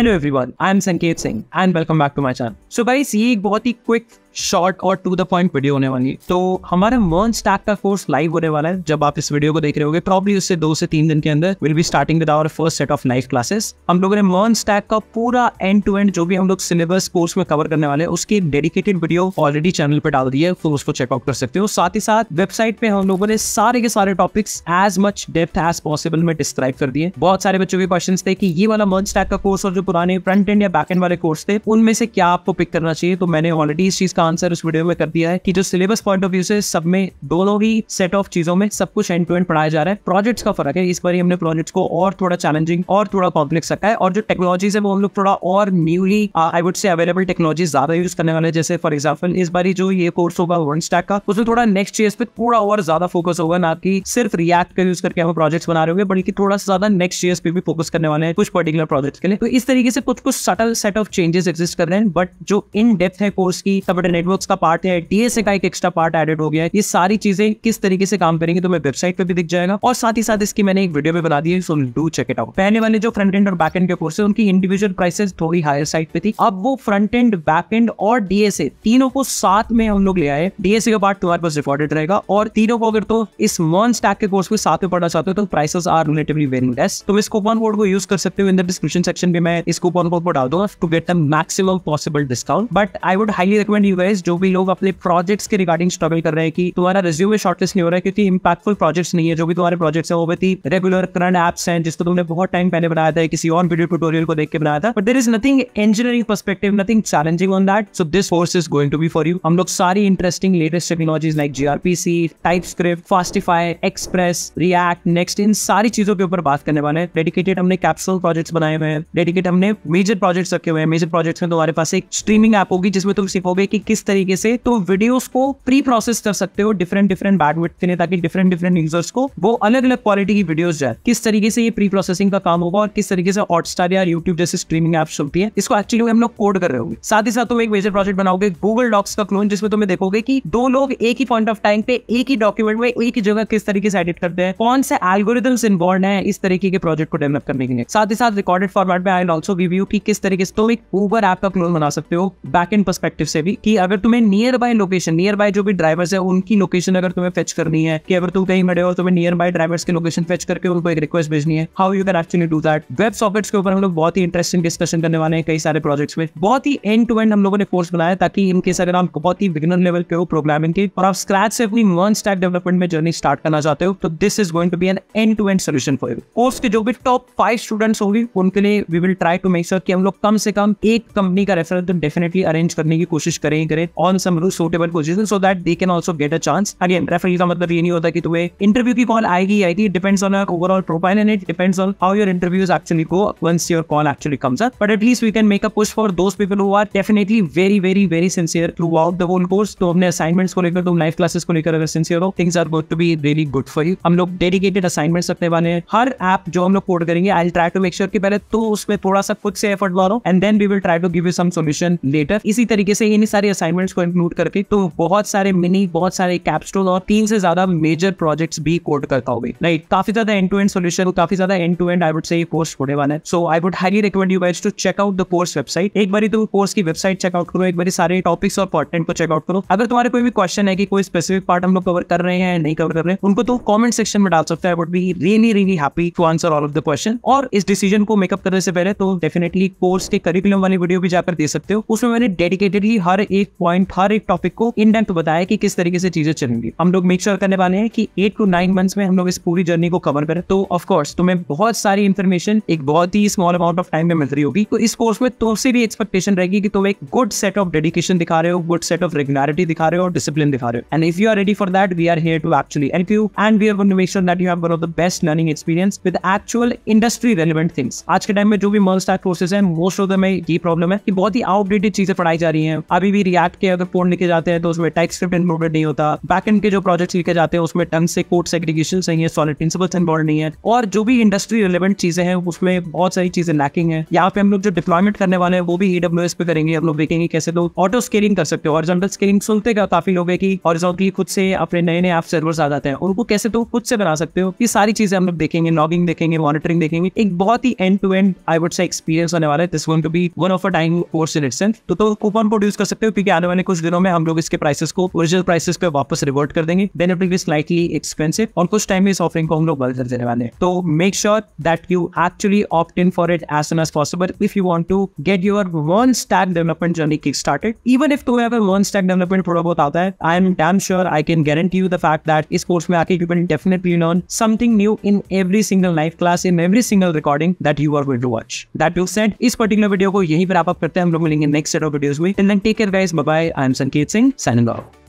hello everyone I am Sanket Singh and welcome back to my channel so guys ये एक बहुत ही क्विक शॉर्ट और टू द पॉइंट वीडियो होने वाली है तो हमारा मर्न स्टैक का कोर्स लाइव होने वाला है जब आप इस वीडियो को देख रहे होंगे प्रॉब्ली उससे दो से तीन दिन के अंदर will be starting with our first set of live classes हम लोगों ने मर्न स्टैक का पूरा एंड टू एंड जो भी हम लोग सिलेबस कोर्स में कवर करने वाले हैं उसकी डेडिकेटेड वीडियो ऑलरेडी चैनल पर डाल दी है तो उसको चेकआउट कर सकते हो साथ ही साथ वेबसाइट पे हम लोगों ने सारे के सारे topics as much depth as possible में डिस्क्राइब कर दिए बहुत सारे बच्चों के क्वेश्चन थे कि ये वाला मर्न स्टैक का कोर्स और जो पुराने फ्रंट एंड या बैक एंड वाले कोर्स थे उनमें से क्या आपको पिक करना चाहिए तो मैंने ऑलरेडी इस चीज का आंसर उस वीडियो में कर दिया है कि जो सिलेबस पॉइंट ऑफ व्यू से सब में दोनों ही सेट ऑफ चीजों में सब कुछ एंड टू एंड पढ़ाया जा रहा है प्रोजेक्ट्स का फर्क है इस बार हमने प्रोजेक्ट्स को और थोड़ा चैलेंजिंग और थोड़ा कॉम्प्लेक्स रखा है और जो टेक्नोलॉजीज है वो हम लोग थोड़ा और न्यूली आई वुड से अवेलेबल टेक्नोलॉजी ज्यादा यूज करने वाले जैसे फॉर एग्जाम्पल इस बार जो ये कोर्स होगा वन स्टैक का उसमें थोड़ा नेक्स्ट ईयर पे थोड़ा और ज्यादा फोकस होगा ना कि सिर्फ रिएक्ट का यूज करके हम प्रोजेक्ट्स बना रहे होंगे बल्कि थोड़ा सा ज्यादा नेक्स्ट ईयर पे भी फोकस करने वाले हैं कुछ पर्टिकुलर प्रोजेक्ट के लिए तो इस तरीके तरीके से कुछ कुछ subtle set of changes exist कर रहे हैं बट जो इन डेप्थ है कोर्स की सब नेटवर्क का पार्ट है डीएसए का एक एक्स्ट्रा पार्ट एडेड हो गया है ये सारी चीजें किस तरीके से काम करेंगे तो मैं वेबसाइट पर भी दिख जाएगा और साथ ही साथ इसकी मैंने एक वीडियो भी बना दी है so do check it out पहले वाले जो फ्रंट एंड और बैक एंड के कोर्स है उनकी इंडिविजुअल प्राइसेस थोड़ी हायर साइड पे थी अब वो फ्रंट एंड बैक एंड और डीएसए तीनों को साथ में हम लोग ले आए डीएसए का पार्ट तुम्हारे पास रिकॉर्डेड रहेगा और तीनों को अगर तो इस मॉन स्टैक के कोर्स को साथ में पढ़ना चाहते हो तो prices are relatively very less तुम इस कूपन कोड को यूज कर सकते हो इन द डिस्क्रिप्शन सेक्शन में मैं इस कूपन कोड को डाल दूंगा to get the maximum possible discount but I would highly recommend you guys जो भी लोग अपने प्रोजेक्ट्स के रिगार्डिंग स्ट्रगल कर रहे हैं कि तुम्हारा रिज्यूमे शॉर्टलिस्ट नहीं हो रहा है क्योंकि इंपैक्टफुल प्रोजेक्ट्स नहीं है जो भी तुम्हारे प्रोजेक्ट्स है वो भी रेगुलर करंट एप्स हैं जिसको तुमने बहुत टाइम पहले बनाया था किसी और वीडियो ट्यूटोरियल को देख के बनाया था but there is nothing engineering perspective nothing challenging on that so this course is going to be for you हम लोग सारी interesting latest technologies like gRPC TypeScript Fastify Express React Next इन सारी चीजों के ऊपर बात करने वाले हैं डेडिकेटेड हमने कैप्सूल प्रोजेक्ट्स बनाए हुए हैं डेडिकेट हमने मेजर प्रोजेक्ट्स रखे हुए हैं मेजर प्रोजेक्ट्स में तुम्हारे पास एक स्ट्रीमिंग ऐप होगी जिसमें तुम सीखोगे कि किस तरीके से तुम वीडियोस को प्री प्रोसेस कर सकते हो डिफरेंट डिफरेंट बैंडविड्थ के लिए ताकि डिफरेंट डिफरेंट यूजर्स को वो अलग अलग क्वालिटी की वीडियोस जाए किस तरीके से ये प्री प्रोसेसिंग का काम होगा और किस तरीके से हॉटस्टार या यूट्यूब जैसे स्ट्रीमिंग ऐप्स चलती है इसको एक्चुअली हम लोग कोड कर रहे होंगे साथ ही साथ तुम एक मेजर प्रोजेक्ट बनाओगे गूगल डॉक्स का क्लोन जिसमें तुम्हें देखोगे की दो लोग एक ही पॉइंट ऑफ टाइम पे एक ही डॉक्यूमेंट में एक ही जगह किस तरीके से एडिट करते हैं कौन से एल्गोरिदम्स इन्वॉल्व है इस तरीके के प्रोजेक्ट को डेवलप करने के लिए साथ ही साथ रिकॉर्डेड फॉर्मेट में आई ऑल्सो गिव यू कि किस तरीके से तुम एक ऊबर ऐप का क्लोज बना सकते हो बैक एंड परस्पेक्टिव से भी कि अगर तुम्हें nearby location nearby जो भी ड्राइवर्स है उनकी लोकेशन अगर तुम्हें फेच करनी है कि अगर तुम कहीं खड़े हो तुम्हें नियर बाय ड्राइवर्स की लोकेशन फेच करके उनको एक रिक्वेस्ट भेजनी है how you can actually do that web sockets के ऊपर हम लोग बहुत ही इंटरेस्टिंग डिस्कशन करने वाले हैं कई सारे प्रोजेक्ट्स में बहुत ही एंड टू एंड हम लोगों ने कोर्स बनाया ताकि इनकेस अगर आप बहुत ही बिगिनर लेवल पे हो प्रोग्रामिंग के और आप स्क्रैच से अपनी वन स्टैक डेवलपमेंट में जर्नी स्टार्ट करना चाहते हो तो this is going to be an end to end solution for you course के जो भी टॉप फाइव स्टूडेंट्स होंगे उनके लिए we will try try to make sure कि हम लोग कम से कम एक कंपनी का रेफरल तो डेफिनेटली अरेंज करने की कोशिश करें करें on some rule suitable position so that they can also get a chance again referral का मतलब ये नहीं होता कि तुम्हें इंटरव्यू की कॉल आएगी आएगी depends on overall profile and it depends on how your interviews actually go once your call actually comes up but at least we can make a push for those people who are definitely very very very sincere throughout the whole course तो अपने assignments को लेकर तुम life classes को लेकर अगर sincere हो things are got to be really good for you हम लोग डेडिकेटेड असाइनमेंट्स रखने वाले हैं हर ऐप जो हम लोग कोड करेंगे I try to make sure कि पहले तो उसमें थोड़ा थोड़ा सा खुद से एफर्ट मारो and then we will try to give you some solution later इसी तरीके से इन सारे असाइनमेंट्स को इंक्लूड करके तो बहुत सारे मिनी बहुत सारे कैप्स्टोल और तीन से ज्यादा मेजर प्रोजेक्ट्स भी कोड करता पाओगे राइट काफी ज्यादा एंड टू एंड सोल्यूशन काफी ज्यादा end to end I would say course होने वाला है so I would highly recommend you guys to check out the course website एक बार तुम कोर्स की वेबसाइट चेकआउट करो एक बार सारे टॉपिक्स और कॉन्टेंट को चेकआउट करो अगर तुम्हारे कोई भी क्वेश्चन है कि कोई स्पेसिफिक पार्ट हम लोग कवर कर रहे हैं नहीं कवर कर रहे हैं उनको तो कॉमेंट सेक्शन में डाल सकते हैं I would be really really happy to answer all of the question और इस डिसीजन को मेकअप करने से पहले तो डेफिनेटली कोर्स के करिकुलम वाली वीडियो भी जाकर दे सकते हो उसमें मैंने डेडिकेटेडली हर एक पॉइंट हर एक टॉपिक को इन डेप्थ बताया कि किस तरीके से चीजें चलेंगी हम लोग मेक श्योर करने वाले हैं कि एट टू नाइन मंथ्स में हम लोग इस पूरी जर्नी को कवर करें तो ऑफकोर्स तुम्हें बहुत सारी इन्फॉर्मेशन एक बहुत ही स्मॉल अमाउंट ऑफ टाइम में मिल रही होगी तो इस कोर्स में तुमसे तो भी एक्सपेक्टेशन रहेगी कि तुम एक गुड सेट ऑफ डेडिकेशन दिखा रहे हो गुड सेट ऑफ रेगुलरिटी दिखा रहे हो और डिसिप्लिन दिखा रहे हो and if you are ready for that we are here to actually help you and we are going make sure that you have one of the best learning experience with actual industry relevant things आज के time में जो भी stack courses है most of the में ये problem है कि बहुत ही आउटडेटेड चीजें पढ़ाई जा रही है अभी भी रिएक्ट के अगर कोड लिखे जाते हैं तो उसमें टाइप स्क्रिप्ट इन्वॉल्वेड नहीं होता बैक एंड के जो प्रोजेक्ट लिखे जाते हैं उसमें टन से कोड सेग्रीगेशन सही है सॉलिड प्रिंसिपल्स इन्वॉल्व नहीं है और जो भी इंडस्ट्री रिलेवेंट चीजें हैं उसमें बहुत सारी चीजें लैकिंग है यहाँ पे हम लोग जो डिप्लॉयमेंट करने वाले हैं वो भी ईडब्ल्यू पे करेंगे हम लोग देखेंगे कैसे लोग ऑटो स्केलिंग कर सकते हो और जनरल स्केलिंग सुनते का काफी लोग है कि हॉरिजॉन्टली खुद से अपने नए नए ऐप सर्वर आ जाते हैं उनको कैसे तो खुद से बना सकते हो ये सारी चीजें हम लोग देखेंगे लॉगिंग देखेंगे मॉनिटरिंग देखेंगे एक बहुत ही end to end I would say experience होने वाला है this going to be one of a time course in itself तो तो कूपन कोड यूज कर सकते हो क्योंकि आने वाले कुछ दिनों में हम लोग इसके प्राइसेस को ओरिजिनल प्राइसेस पे वापस रिवर्ट कर देंगे then it will be slightly expensive और कुछ टाइम में इस ऑफरिंग को हम लोग बंद देने वाले हैं तो make sure that you actually opt in for it as soon as possible if you want to get your one stack development journey kick started even if तुम्हें अगर वन स्टैक डेवलपमेंट थोड़ा बहुत आता है I am damn sure I can guarantee you the fact that इस course में आके you will definitely learn something new in every single life class in every single recording that you are going to watch that you set इस particular video को यहीं पर आप करते हैं हम लोग मिलेंगे नेक्स्ट सेट ऑफ वीडियोस में take care guys bye I am Sanket Singh signing off